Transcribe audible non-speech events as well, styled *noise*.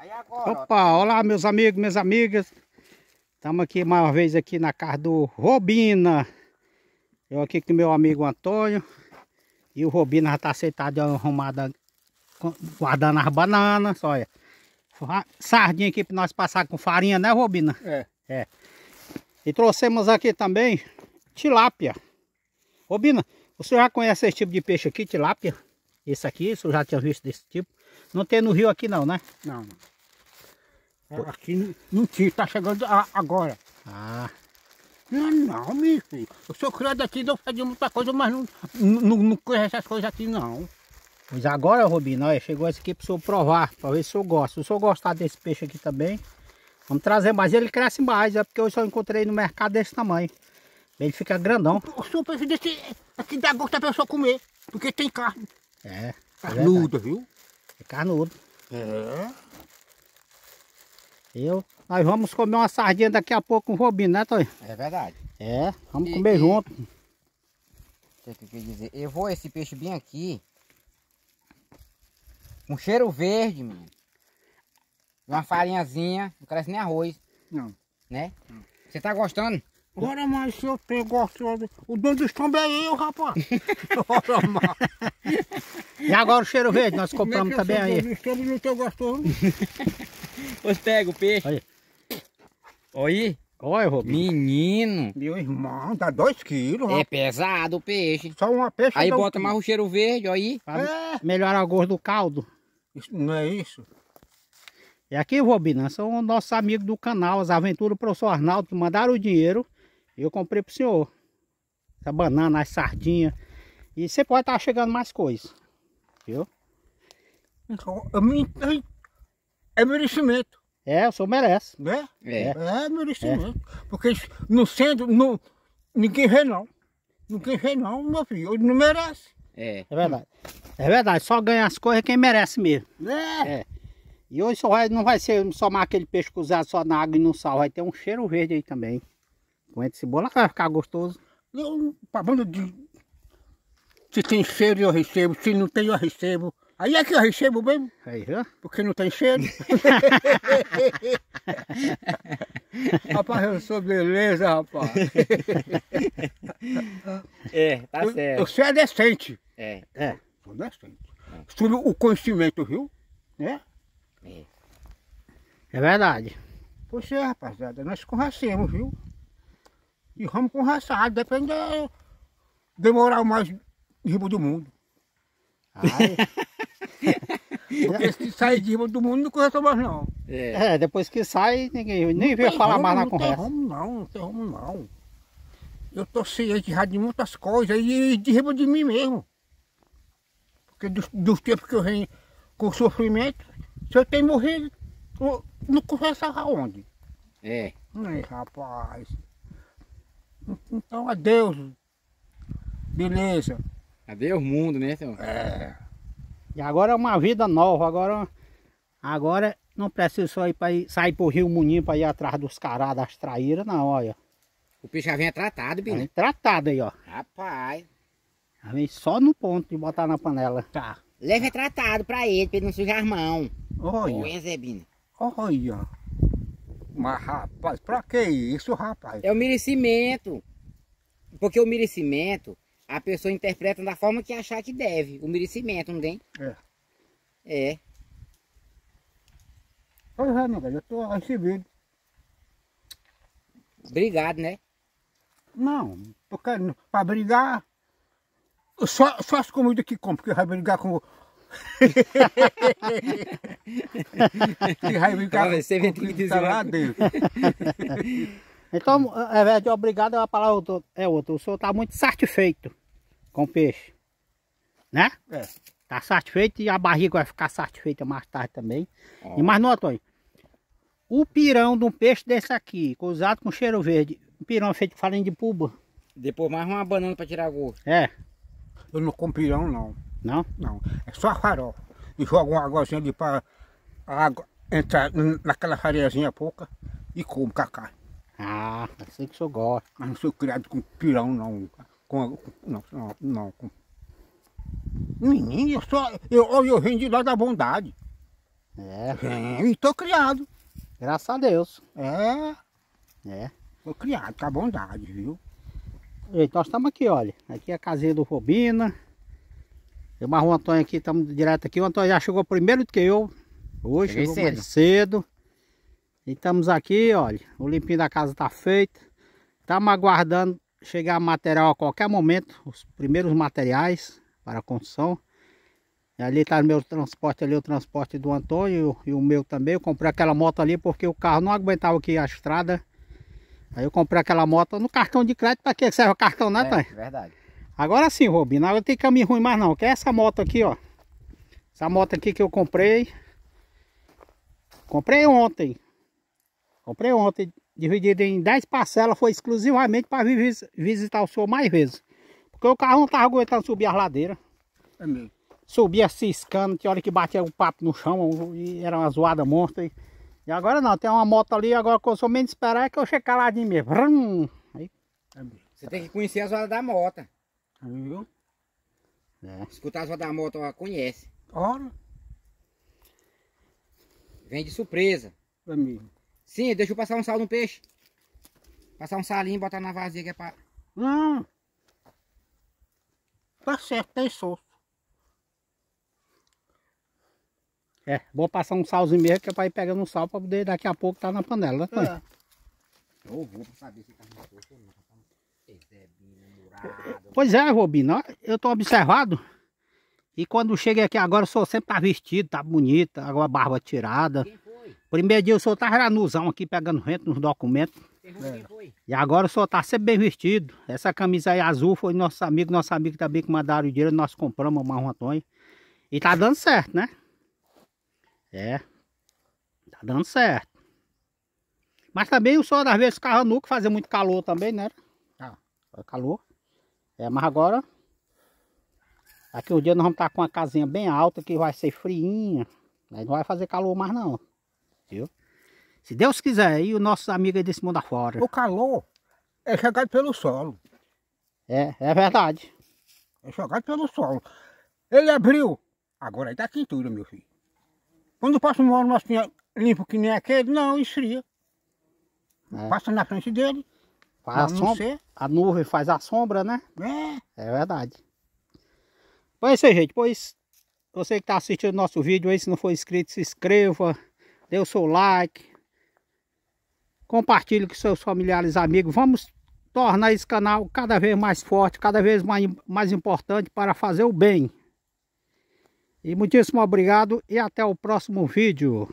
Agora, Opa, olá meus amigos, minhas amigas. Estamos aqui mais uma vez aqui na casa do Robina. Eu aqui com meu amigo Antônio. E o Robina já está aceitado arrumada guardando as bananas, olha. Sardinha aqui para nós passar com farinha, né Robina? É. É. E trouxemos aqui também tilápia. Robina, você já conhece esse tipo de peixe aqui, tilápia? Esse aqui, você já tinha visto desse tipo? Não tem no rio aqui não, né? Não, não. É aqui não tinha, tá chegando a, agora. Ah. Não, não, meu filho. Eu sou criado aqui, não fazia muita coisa, mas não, não, não conheço essas coisas aqui não. Pois agora, Robinho, olha, chegou esse aqui para o senhor provar, para ver se o senhor gosta. Se o senhor gostar desse peixe aqui também, vamos trazer mais. Ele cresce mais, é porque eu só encontrei no mercado desse tamanho. Ele fica grandão. O senhor peixe desse aqui dá gosto da pessoa comer, porque tem carne. É. é Carnuda, é viu? Canudo. É. Eu. Nós vamos comer uma sardinha daqui a pouco com um o Robinho, né, Toy? É verdade. É, vamos e, comer e... junto. O que eu dizer? Eu vou esse peixe bem aqui. Um cheiro verde, menino. Uma farinhazinha. Não cresce nem arroz. Não. Né? Você tá gostando? Ora, mais, se eu tenho gostoso. O dono do tombos é eu, rapaz. *laughs* Ora, mais. E agora o cheiro verde, nós é compramos também aí. O dono não tem tá gostoso. *laughs* Vocês pegam o peixe. Olha. Olha. Olha, Robinho. Menino. Meu irmão, dá dois quilos. É rapaz. É pesado o peixe. Só uma peixe. Aí bota um mais o cheiro verde, olha aí. É. Melhora o gosto do caldo. Isso, não é isso? E é aqui, Robinho, são nossos amigos do canal, as aventuras do professor Arnaldo, que mandaram o dinheiro. Eu comprei pro senhor. Essa banana, as sardinhas. E você pode estar tá chegando mais coisas. Viu? Então, é, é, é merecimento. É, o senhor merece. Né? É. É, é merecimento. É. Porque no centro, no, ninguém vê não. Ninguém vê não, meu filho. Ele não merece. É. É verdade. É verdade, só ganha as coisas quem merece mesmo. É. é. E hoje só vai, não vai ser só mais aquele peixe cruzado só na água e no sal, vai ter um cheiro verde aí também. Aguenta esse bolo que vai ficar gostoso. Eu, pra banda de... Se tem cheiro eu recebo, se não tem eu recebo. Aí é que eu recebo mesmo. Aí, ó. Porque não tem cheiro. *laughs* rapaz, eu sou beleza, rapaz. É, tá eu, certo. Você é decente. É. É, sou decente. É. Sobre o conhecimento, viu? É. É. é verdade. Pois é, rapaziada, nós conhecemos, viu? E vamos conversar, depende de demorar mais ribo do mundo. Aí, se sair de do mundo, não conversa mais não. É. é, depois que sai, ninguém nem vê falar rumo, mais na não conversa. Tem rumo, não, não tem rumo não. Eu tô ciente já de muitas coisas e de de mim mesmo. Porque dos, dos tempos que eu venho com sofrimento, se eu tenho morrido, não conversava onde? É. Ei, é, rapaz. Então, adeus. Beleza. Adeus mundo, né, senhor? É. E agora é uma vida nova, agora, agora não precisa só ir para ir, sair pro Rio Muninho para ir atrás dos caras, das traíras, não, olha. O peixe já vem é tratado, Bino. É tratado aí, ó. Rapaz. Já vem só no ponto de botar na panela. Tá. Leve é tratado pra ele, pra ele não sujar as mãos. Olha. Olha, Zebina. Olha. Mas rapaz, pra que isso, rapaz? É o merecimento. Porque o merecimento, a pessoa interpreta da forma que achar que deve. O merecimento, não tem? É. É. Pois é, meu velho, eu tô recebendo Obrigado, né? Não, porque pra brigar, só, só as comidas que compro, porque vai brigar com *laughs* que raiva que cara, você vem que dizer lá dentro. *laughs* Então, é verdade, de obrigado, é palavra é outra. O senhor está muito satisfeito com o peixe, né? É. Está satisfeito e a barriga vai ficar satisfeita mais tarde também. Ah. E mais não, Antônio, o pirão de um peixe desse aqui, usado com cheiro verde, um pirão é feito de farinha de puba. Depois mais uma banana para tirar gosto. É. Eu não como pirão, não. Não? Não, é só farol. E joga uma águazinha ali para a água entrar naquela fareazinha pouca e come com Ah, sei que o senhor gosta. Mas não sou criado com pirão não. Com, não, não, não. Com... Menino, eu, só, eu, eu vim de lá da bondade. É. é e tô criado. Graças a Deus. É. É. Tô criado com a bondade, viu? E nós estamos aqui, olha. Aqui é a casinha do Robina. Eu mais o Antônio aqui, estamos direto aqui. O Antônio já chegou primeiro do que eu. Hoje Cheguei chegou cedo. cedo. E estamos aqui, olha. O limpinho da casa está feito. Estamos aguardando chegar material a qualquer momento. Os primeiros materiais para a construção. E ali está o meu transporte ali, o transporte do Antônio e o meu também. Eu comprei aquela moto ali porque o carro não aguentava aqui a estrada. Aí eu comprei aquela moto no cartão de crédito. Para que serve o cartão, né, é, Antônio? É, verdade. Agora sim, Robinho, não tem caminho ruim mais não. Que é essa moto aqui, ó. Essa moto aqui que eu comprei. Comprei ontem. Comprei ontem, dividido em 10 parcelas, foi exclusivamente para vir visitar o senhor mais vezes. Porque o carro não tava aguentando subir as ladeiras. É mesmo. Subia ciscando, tinha hora que batia o um papo no chão e era uma zoada monstra. E... agora não, tem uma moto ali, agora que eu sou menos esperar é que eu checar lá de mim mesmo. Aí... É mesmo. Você tem que conhecer a zoada da moto. Viu? É. Escutar só da moto, ó, conhece. Olha. Vem de surpresa. Amigo. Sim, deixa eu passar um sal no peixe. Passar um salinho e botar na vazia que é pra... Não. Hum. Tá certo, tem solto É, vou passar um salzinho mesmo que é pra ir pegando um sal pra poder daqui a pouco tá na panela. Né? É. Eu vou pra saber se tá no soço ou não. Tá no... Pois é, Robinho, eu tô observado. E quando cheguei aqui agora, o senhor sempre tá vestido, tá bonito, agora a barba tirada. Primeiro dia o senhor tava nuzão aqui, pegando rento nos documentos. E agora o senhor tá sempre bem vestido. Essa camisa aí azul foi nosso amigo, nosso amigo também que mandaram o dinheiro, nós compramos o Marrom Antônio. E tá dando certo, né? É. Tá dando certo. Mas também o senhor, às vezes, nu, que fazia muito calor também, né? Ah, calor. É, mas agora, aqui um dia nós vamos estar tá com uma casinha bem alta que vai ser friinha. Né? Não vai fazer calor mais não, viu? Se Deus quiser, e os nossos amigos desse mundo afora. O calor é jogado pelo solo. É, é verdade. É jogado pelo solo. Ele abriu, agora está quentura quintura, meu filho. Quando passa um ano limpo que nem aquele, não, esfria. É. Passa na frente dele, Faz a sombra. A nuvem faz a sombra, né? É. É verdade. Pois é isso aí, gente. Pois você que está assistindo nosso vídeo aí, se não for inscrito, se inscreva. Dê o seu like. Compartilhe com seus familiares amigos. Vamos tornar esse canal cada vez mais forte, cada vez mais, mais importante para fazer o bem. E muitíssimo obrigado e até o próximo vídeo.